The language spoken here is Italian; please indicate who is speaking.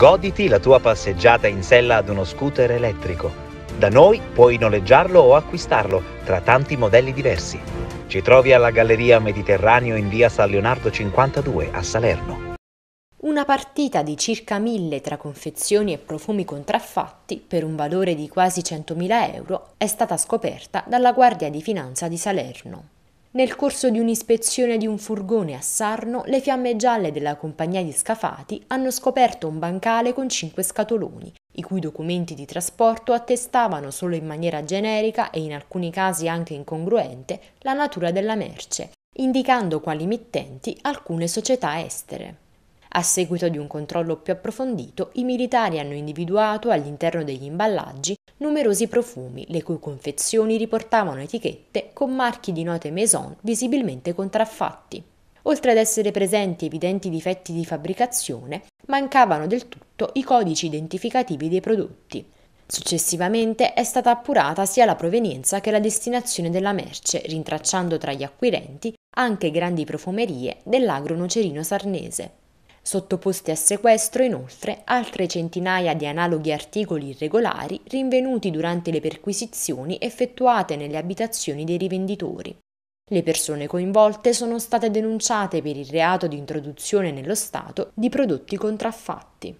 Speaker 1: Goditi la tua passeggiata in sella ad uno scooter elettrico. Da noi puoi noleggiarlo o acquistarlo tra tanti modelli diversi. Ci trovi alla Galleria Mediterraneo in via San Leonardo 52 a Salerno.
Speaker 2: Una partita di circa mille tra confezioni e profumi contraffatti, per un valore di quasi 100.000 euro, è stata scoperta dalla Guardia di Finanza di Salerno. Nel corso di un'ispezione di un furgone a Sarno, le fiamme gialle della compagnia di scafati hanno scoperto un bancale con cinque scatoloni, i cui documenti di trasporto attestavano solo in maniera generica e in alcuni casi anche incongruente la natura della merce, indicando quali mittenti alcune società estere. A seguito di un controllo più approfondito, i militari hanno individuato all'interno degli imballaggi numerosi profumi, le cui confezioni riportavano etichette con marchi di note Maison visibilmente contraffatti. Oltre ad essere presenti evidenti difetti di fabbricazione, mancavano del tutto i codici identificativi dei prodotti. Successivamente è stata appurata sia la provenienza che la destinazione della merce, rintracciando tra gli acquirenti anche grandi profumerie dell'agro nocerino sarnese. Sottoposti a sequestro inoltre altre centinaia di analoghi articoli irregolari rinvenuti durante le perquisizioni effettuate nelle abitazioni dei rivenditori. Le persone coinvolte sono state denunciate per il reato di introduzione nello Stato di prodotti contraffatti.